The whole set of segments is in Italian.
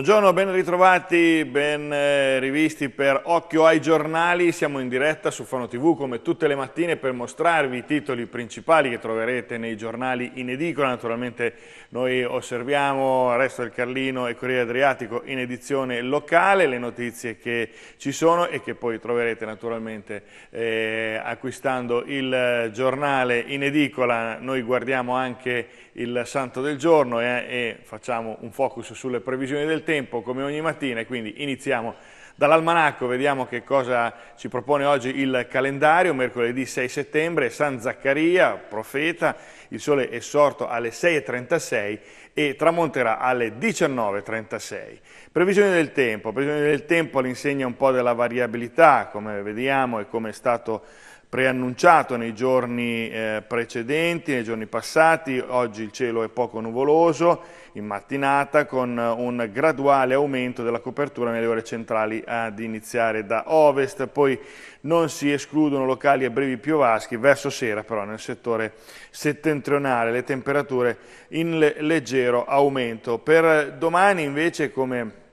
Buongiorno, ben ritrovati, ben eh, rivisti per Occhio ai giornali. Siamo in diretta su Fano TV come tutte le mattine per mostrarvi i titoli principali che troverete nei giornali in edicola. Naturalmente noi osserviamo il Resto del Carlino e Corriere Adriatico in edizione locale, le notizie che ci sono e che poi troverete naturalmente eh, acquistando il eh, giornale in edicola. Noi guardiamo anche il santo del giorno eh, e facciamo un focus sulle previsioni del tempo come ogni mattina e quindi iniziamo dall'almanacco, vediamo che cosa ci propone oggi il calendario, mercoledì 6 settembre, San Zaccaria, profeta, il sole è sorto alle 6.36 e tramonterà alle 19.36. Previsione del tempo, previsione del tempo all'insegna un po' della variabilità, come vediamo e come è stato preannunciato nei giorni eh, precedenti, nei giorni passati, oggi il cielo è poco nuvoloso in mattinata con un graduale aumento della copertura nelle ore centrali ad iniziare da ovest, poi non si escludono locali e brevi piovaschi, verso sera però nel settore settentrionale le temperature in leggero aumento. Per domani invece come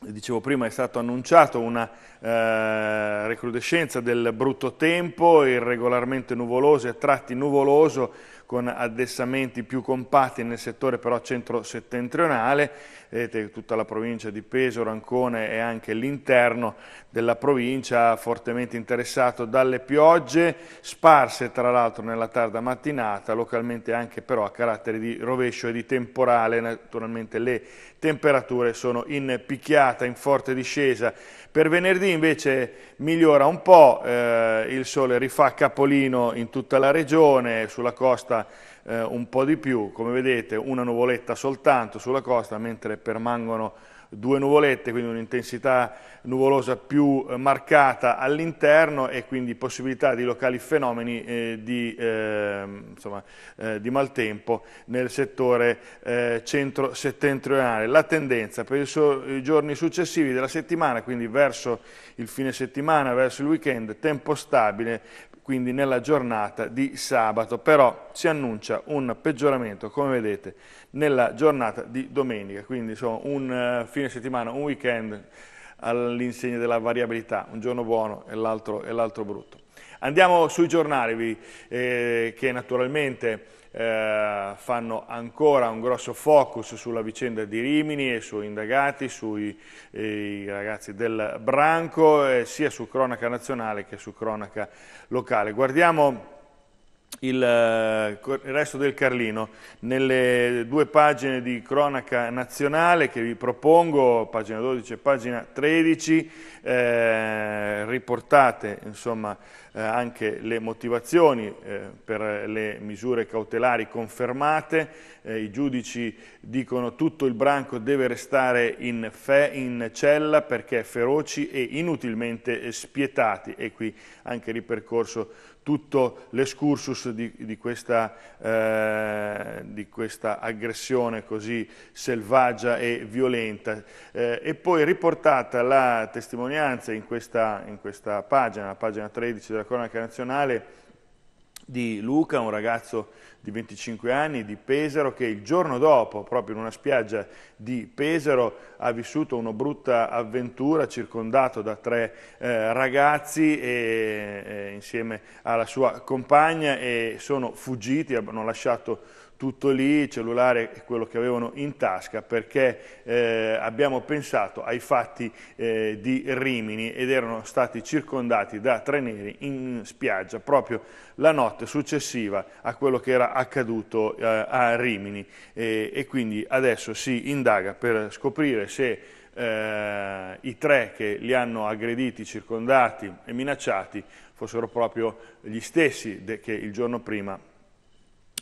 dicevo prima, è stato annunciato una eh, recrudescenza del brutto tempo, irregolarmente nuvoloso e a tratti nuvoloso, con addessamenti più compatti nel settore però centro-settentrionale, vedete tutta la provincia di Pesaro, Ancone e anche l'interno della provincia fortemente interessato dalle piogge, sparse tra l'altro nella tarda mattinata, localmente anche però a carattere di rovescio e di temporale, naturalmente le temperature sono in picchiata, in forte discesa per venerdì invece migliora un po', eh, il sole rifà capolino in tutta la regione, sulla costa eh, un po' di più, come vedete una nuvoletta soltanto sulla costa, mentre permangono due nuvolette, quindi un'intensità nuvolosa più eh, marcata all'interno e quindi possibilità di locali fenomeni eh, di, eh, insomma, eh, di, maltempo nel settore eh, centro-settentrionale. La tendenza per so i giorni successivi della settimana, quindi verso il fine settimana, verso il weekend, tempo stabile quindi nella giornata di sabato, però si annuncia un peggioramento, come vedete, nella giornata di domenica, quindi insomma un eh, fine settimana, un weekend all'insegna della variabilità, un giorno buono e l'altro brutto. Andiamo sui giornali eh, che naturalmente eh, fanno ancora un grosso focus sulla vicenda di Rimini e sui indagati, sui eh, ragazzi del branco, eh, sia su cronaca nazionale che su cronaca locale. Guardiamo il, eh, il, resto del Carlino nelle due pagine di cronaca nazionale che vi propongo, pagina 12 e pagina 13, eh, riportate insomma, eh, anche le motivazioni eh, per le misure cautelari confermate, eh, i giudici dicono tutto il branco deve restare in, fe, in cella perché feroci e inutilmente spietati e qui anche ripercorso tutto l'escursus di, di, eh, di, questa aggressione così selvaggia e violenta. Eh, e poi riportata la testimonianza in questa, in questa pagina, la pagina 13 della cronaca nazionale di Luca, un ragazzo di 25 anni di Pesaro che il giorno dopo, proprio in una spiaggia di Pesaro, ha vissuto una brutta avventura circondato da tre eh, ragazzi e, e, eh, insieme alla sua compagna e sono fuggiti, hanno lasciato tutto lì, il cellulare è quello che avevano in tasca perché eh, abbiamo pensato ai fatti eh, di Rimini ed erano stati circondati da tre neri in spiaggia proprio la notte successiva a quello che era accaduto eh, a Rimini e quindi adesso si indaga per scoprire se eh, i tre che li hanno aggrediti, circondati e minacciati fossero proprio gli stessi che il giorno prima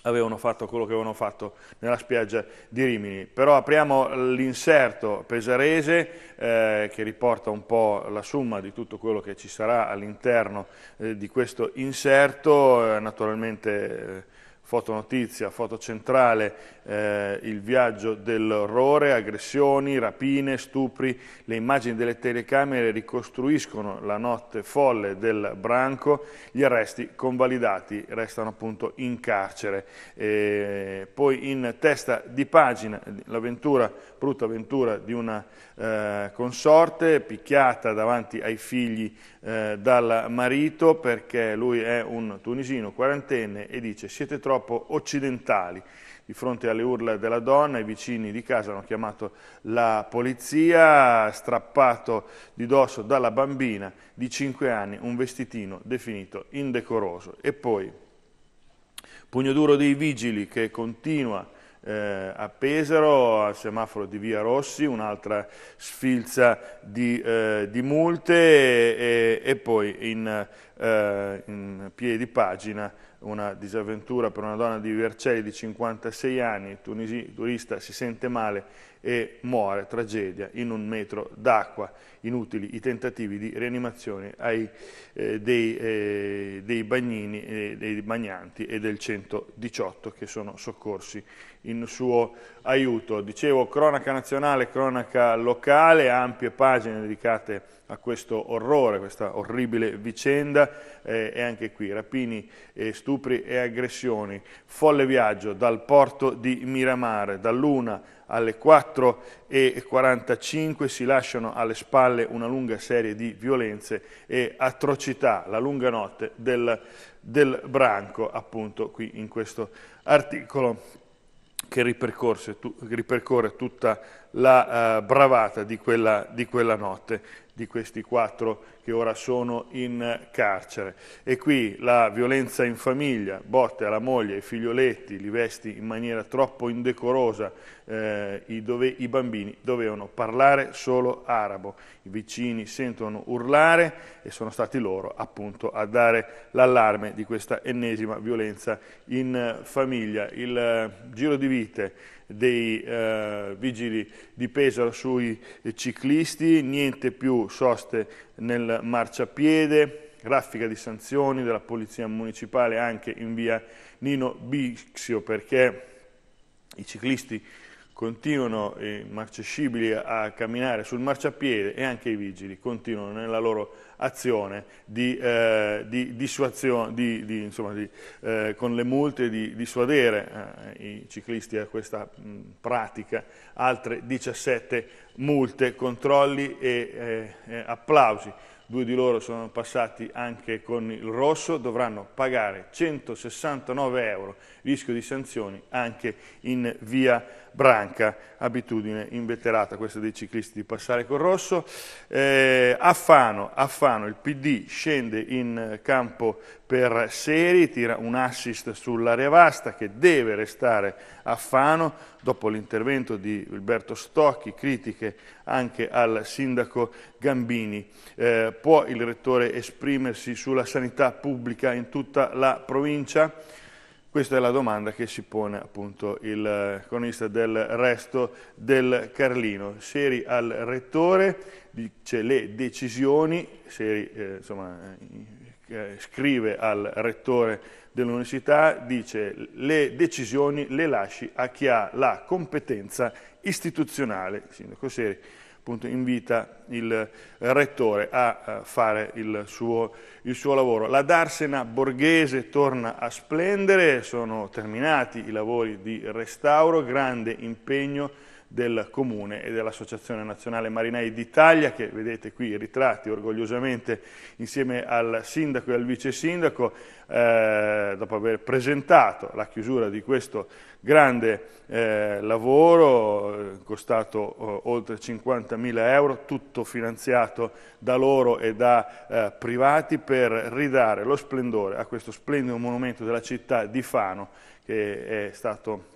avevano fatto quello che avevano fatto nella spiaggia di Rimini. Però apriamo l'inserto pesarese eh, che riporta un po' la somma di tutto quello che ci sarà all'interno eh, di questo inserto, eh, naturalmente eh, fotonotizia, fotocentrale, eh, il viaggio dell'orrore, aggressioni, rapine, stupri, le immagini delle telecamere ricostruiscono la notte folle del branco, gli arresti convalidati restano appunto in carcere. E poi in testa di pagina l'avventura, brutta avventura di una eh, consorte picchiata davanti ai figli eh, dal marito perché lui è un tunisino quarantenne e dice siete troppo occidentali. Di fronte alle urla della donna i vicini di casa hanno chiamato la polizia, strappato di dosso dalla bambina di 5 anni un vestitino definito indecoroso. E poi pugno duro dei vigili che continua eh, a Pesaro, al semaforo di Via Rossi, un'altra sfilza di, eh, di multe e, e, poi in, eh, in piedi pagina una disavventura per una donna di Vercelli di 56 anni, turista si sente male e muore, tragedia, in un metro d'acqua. Inutili i tentativi di rianimazione ai, eh, dei, eh, dei, bagnini, eh, dei bagnanti e del 118 che sono soccorsi in suo aiuto. Dicevo cronaca nazionale, cronaca locale, ampie pagine dedicate a questo orrore, a questa orribile vicenda eh, e anche qui rapini, eh, stupri e aggressioni, folle viaggio dal porto di Miramare, dall'una alle 4.45 si lasciano alle spalle una lunga serie di violenze e atrocità, la lunga notte del, del branco, appunto qui in questo articolo che, ripercorre, tu, ripercorre tutta la uh, bravata di quella, di quella notte di questi quattro che ora sono in carcere. E qui la violenza in famiglia, botte alla moglie, ai figlioletti, li vesti in maniera troppo indecorosa, eh, i, dove, i bambini dovevano parlare solo arabo, i vicini sentono urlare e sono stati loro appunto a dare l'allarme di questa ennesima violenza in famiglia. Il eh, giro di vite dei eh, vigili di Pesaro sui ciclisti, niente più soste nel marciapiede, raffica di sanzioni della Polizia Municipale anche in via Nino Bixio perché i ciclisti continuano i marcescibili a camminare sul marciapiede e anche i vigili continuano nella loro azione di, eh, di, di, di insomma, eh, con le multe di dissuadere eh, i ciclisti a questa mh, pratica, altre 17 multe, controlli e eh, eh, applausi. Due di loro sono passati anche con il rosso, dovranno pagare 169 euro, rischio di sanzioni anche in via branca, abitudine inveterata questa dei ciclisti di passare col rosso. Eh, Affano, Affano, il PD scende in campo per Seri, tira un assist sull'area vasta che deve restare a Fano. dopo l'intervento di Alberto Stocchi, critiche anche al sindaco Gambini. Eh, può il rettore esprimersi sulla sanità pubblica in tutta la provincia? Questa è la domanda che si pone appunto il eh, cronista del resto del Carlino. Seri al rettore dice le decisioni, Seri eh, insomma, eh, eh, scrive al rettore dell'università, dice le decisioni le lasci a chi ha la competenza istituzionale, sindaco Seri appunto, invita il rettore a eh, fare il suo, il suo lavoro. La Darsena borghese torna a splendere, sono terminati i lavori di restauro, grande impegno del Comune e dell'Associazione Nazionale Marinai d'Italia, che vedete qui ritratti orgogliosamente insieme al Sindaco e al Vice Sindaco, eh, dopo aver presentato la chiusura di questo grande eh, lavoro, eh, costato eh, oltre 50.000 euro, tutto finanziato da loro e da eh, privati, per ridare lo splendore a questo splendido monumento della città di Fano, che è stato...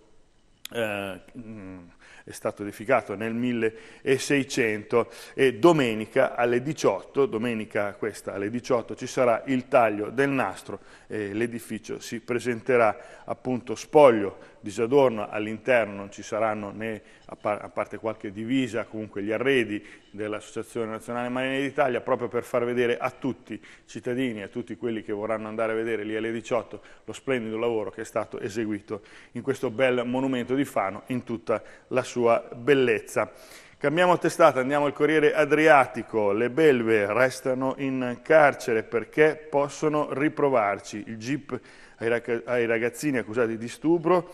Eh, mh, è stato edificato nel 1600 e domenica alle 18, domenica questa alle 18 ci sarà il taglio del nastro e l'edificio si presenterà appunto spoglio disadorno all'interno non ci saranno né, a parte qualche divisa, comunque gli arredi dell'Associazione Nazionale Marina d'Italia proprio per far vedere a tutti i cittadini, a tutti quelli che vorranno andare a vedere lì alle 18 lo splendido lavoro che è stato eseguito in questo bel monumento di Fano in tutta la sua bellezza. Cambiamo testata, andiamo al Corriere Adriatico. Le belve restano in carcere perché possono riprovarci. Il GIP ai ragazzini accusati di stupro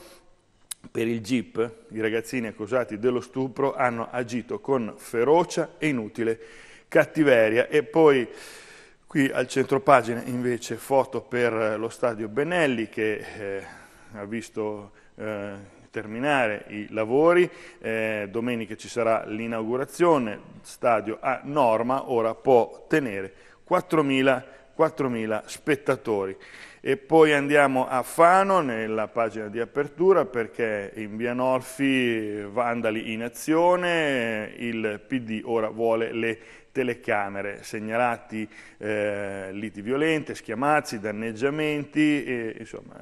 per il GIP, i ragazzini accusati dello stupro hanno agito con ferocia e inutile cattiveria. E poi qui al centro pagina invece foto per eh, lo stadio Benelli che eh, ha visto eh, terminare i lavori, eh, domenica ci sarà l'inaugurazione, stadio a norma, ora può tenere 4.000, 4.000 spettatori. E poi andiamo a Fano, nella pagina di apertura, perché in via Norfi eh, vandali in azione, eh, il PD ora vuole le telecamere, segnalati eh, liti violente, schiamazzi, danneggiamenti, e, insomma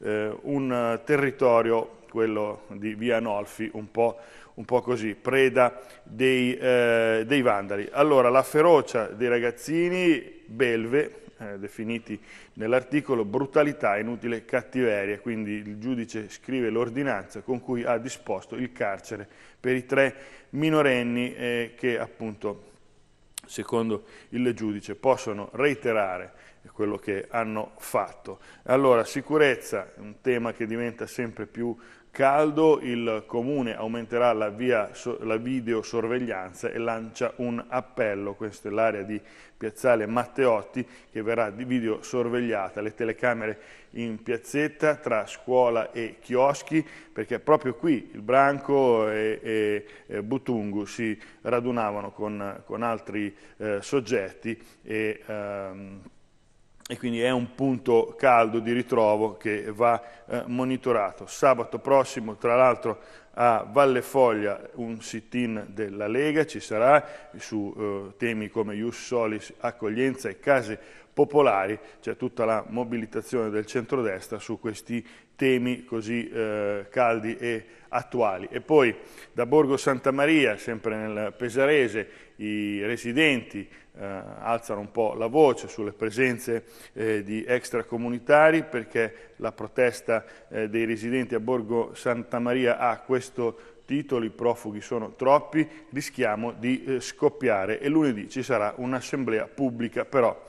eh, eh, un territorio, quello di via Nolfi, un po', un po così, preda dei, eh, dei vandali. Allora, la ferocia dei ragazzini, belve, eh, definiti nell'articolo, brutalità, inutile cattiveria, quindi il giudice scrive l'ordinanza con cui ha disposto il carcere per i tre minorenni eh, che appunto, secondo il giudice, possono reiterare quello che hanno fatto. Allora, sicurezza è un tema che diventa sempre più caldo, il comune aumenterà la, via, la videosorveglianza e lancia un appello, questa è l'area di Piazzale Matteotti che verrà videosorvegliata, le telecamere in piazzetta tra scuola e chioschi perché proprio qui il Branco e, e Butungu si radunavano con, con altri eh, soggetti e, ehm, e quindi è un punto caldo di ritrovo che va eh, monitorato. Sabato prossimo, tra l'altro, a Valle Foglia un sit-in della Lega, ci sarà su eh, temi come Ius Solis, accoglienza e case popolari, c'è tutta la mobilitazione del centrodestra su questi temi così eh, caldi e attuali. E poi da Borgo Santa Maria, sempre nel Pesarese, i residenti eh, alzano un po' la voce sulle presenze eh, di extracomunitari perché la protesta eh, dei residenti a Borgo Santa Maria ha questo titolo, i profughi sono troppi, rischiamo di eh, scoppiare e lunedì ci sarà un'assemblea pubblica, però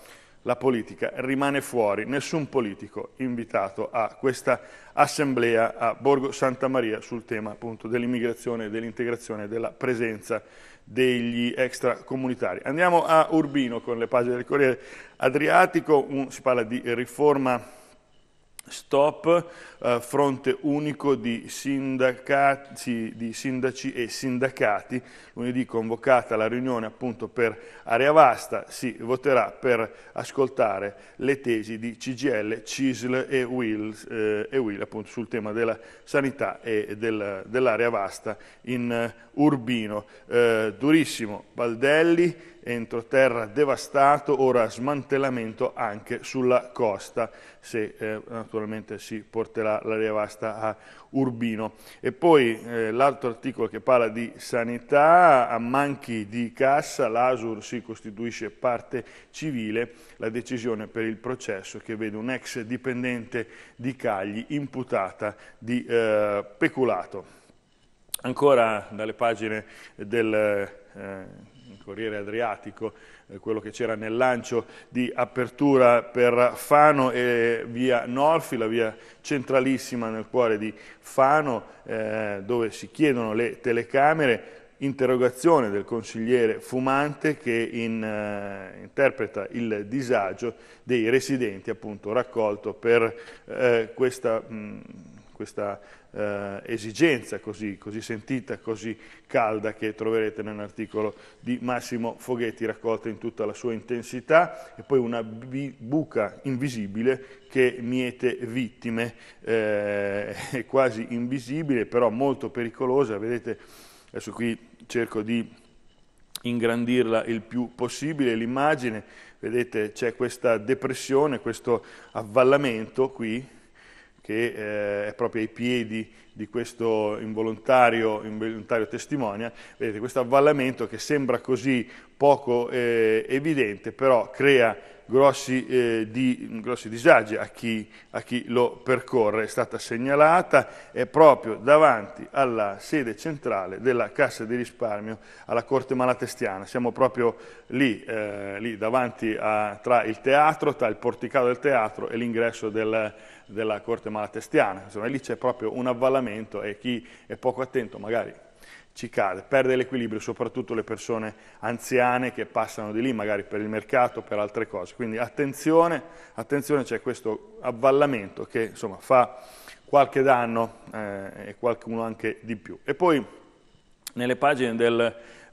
la politica rimane fuori, nessun politico invitato a questa assemblea a Borgo Santa Maria sul tema dell'immigrazione, dell'integrazione e della presenza degli extracomunitari. Andiamo a Urbino con le pagine del Corriere Adriatico, un, si parla di riforma stop, eh, fronte unico di, sindacati, di sindaci e sindacati, lunedì convocata la riunione appunto per area vasta, si voterà per ascoltare le tesi di CGL, CISL e WIL, eh, e WIL appunto sul tema della sanità e del, dell'area vasta in uh, Urbino. Eh, durissimo, Baldelli, entroterra devastato, ora smantellamento anche sulla costa, se eh, naturalmente si porterà la vasta a Urbino. E poi eh, l'altro articolo che parla di sanità, a manchi di cassa, l'ASUR si costituisce parte civile, la decisione per il processo che vede un ex dipendente di Cagli imputata di eh, peculato. Ancora dalle pagine del eh, Corriere Adriatico eh, quello che c'era nel lancio di apertura per Fano e via Norfi, la via centralissima nel cuore di Fano, eh, dove si chiedono le telecamere, interrogazione del consigliere Fumante che in, eh, interpreta il disagio dei residenti appunto raccolto per eh, questa, mh, mm, questa eh, esigenza così, così, sentita, così calda che troverete nell'articolo di Massimo Foghetti raccolta in tutta la sua intensità e poi una buca invisibile che miete vittime, eh, è quasi invisibile però molto pericolosa, vedete adesso qui cerco di ingrandirla il più possibile l'immagine, vedete c'è questa depressione, questo avvallamento qui che eh, è proprio ai piedi di questo involontario, involontario testimonia, vedete questo avvallamento che sembra così poco eh, evidente, però crea grossi, eh, di, grossi disagi a chi, a chi, lo percorre. È stata segnalata è proprio davanti alla sede centrale della Cassa di risparmio alla Corte Malatestiana. Siamo proprio lì, eh, lì davanti a, tra il teatro, tra il porticato del teatro e l'ingresso del, della Corte Malatestiana. Insomma, lì c'è proprio un avvallamento e chi è poco attento magari ci cade, perde l'equilibrio, soprattutto le persone anziane che passano di lì, magari per il mercato, per altre cose. Quindi attenzione, attenzione c'è questo avvallamento che insomma, fa qualche danno eh, e qualcuno anche di più. E poi nelle pagine del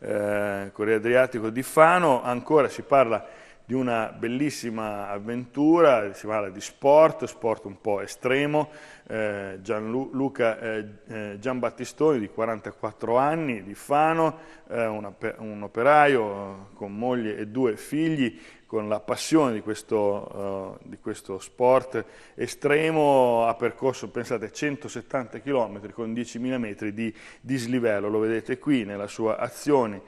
eh, Corriere Adriatico di Fano ancora si parla di una bellissima avventura, si parla di sport, sport un po' estremo, eh, Gianluca eh, eh Giambattistoni di 44 anni, di Fano, eh, una, un operaio eh, con moglie e due figli, con la passione di questo, uh, di questo sport estremo, ha percorso, pensate, 170 km con 10.000 metri di dislivello, lo vedete qui nella sua azione,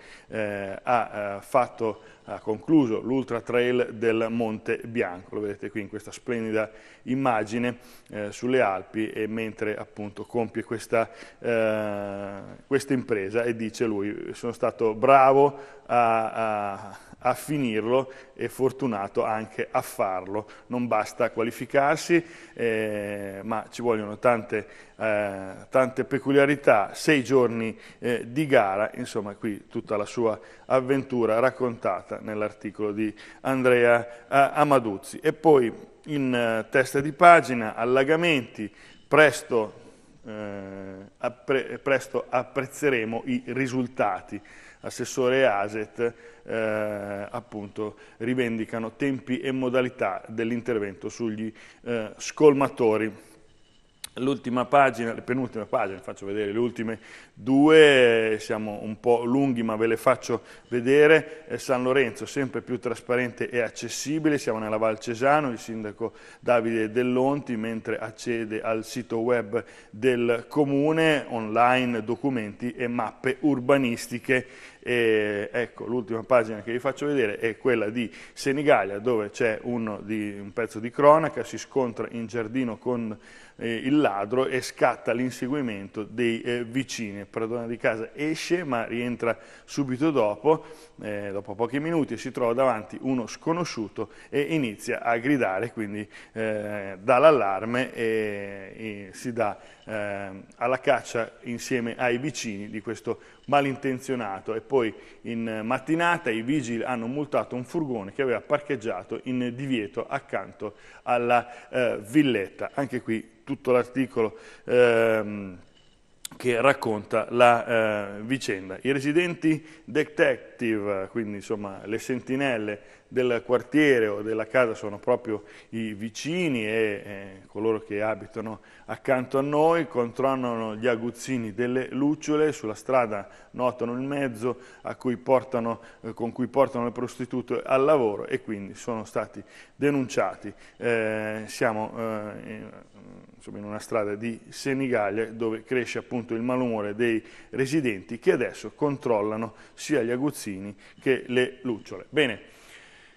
ha fatto ha concluso l'Ultra Trail del Monte Bianco, lo vedete qui in questa splendida immagine eh, sulle Alpi e mentre appunto compie questa, eh, questa, impresa e dice lui sono stato bravo a, a, a finirlo e fortunato anche a farlo, non basta qualificarsi eh, ma ci vogliono tante eh, tante peculiarità, sei giorni eh, di gara, insomma qui tutta la sua avventura raccontata nell'articolo di Andrea eh, Amaduzzi. E poi in eh, testa di pagina, allagamenti, presto, appre presto apprezzeremo i risultati assessore ASET eh, appunto rivendicano tempi e modalità dell'intervento sugli eh, scolmatori. L'ultima pagina, le penultime pagine, faccio vedere le ultime due, eh, siamo un po' lunghi ma ve le faccio vedere, eh, San Lorenzo sempre più trasparente e accessibile, siamo nella Val Cesano, il sindaco Davide Dell'Onti mentre accede al sito web del comune, online documenti e mappe urbanistiche e, ecco, l'ultima pagina che vi faccio vedere è quella di Senigallia, dove c'è un, un, pezzo di cronaca, si scontra in giardino con eh, il ladro e scatta l'inseguimento dei eh, vicini. Pradona di casa esce, ma rientra subito dopo, eh, dopo pochi minuti, e si trova davanti uno sconosciuto e inizia a gridare, quindi eh, dà l'allarme e, e si dà eh, alla caccia insieme ai vicini di questo malintenzionato e poi in mattinata i vigili hanno multato un furgone che aveva parcheggiato in divieto accanto alla eh, villetta. Anche qui tutto l'articolo... Ehm, che racconta la eh, vicenda. I residenti Dectec detective, quindi insomma le sentinelle del quartiere o della casa sono proprio i vicini e eh, coloro che abitano accanto a noi, controllano gli aguzzini delle lucciole, sulla strada notano il mezzo cui portano, eh, con cui portano le prostitute al lavoro e quindi sono stati denunciati. Eh, siamo eh, insomma, in una strada di Senigallia dove cresce appunto il malumore dei residenti che adesso controllano sia gli aguzzini calzini che le lucciole. Bene,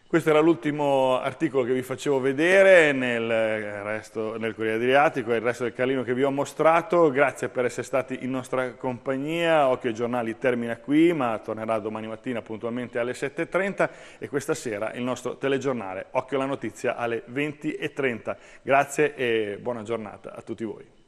questo era l'ultimo articolo che vi facevo vedere nel, eh, resto, nel Corriere Adriatico e il resto del calino che vi ho mostrato. Grazie per essere stati in nostra compagnia. Occhio ai giornali termina qui, ma tornerà domani mattina puntualmente alle 7.30 e questa sera il nostro telegiornale Occhio alla notizia alle 20.30. Grazie e buona giornata a tutti voi.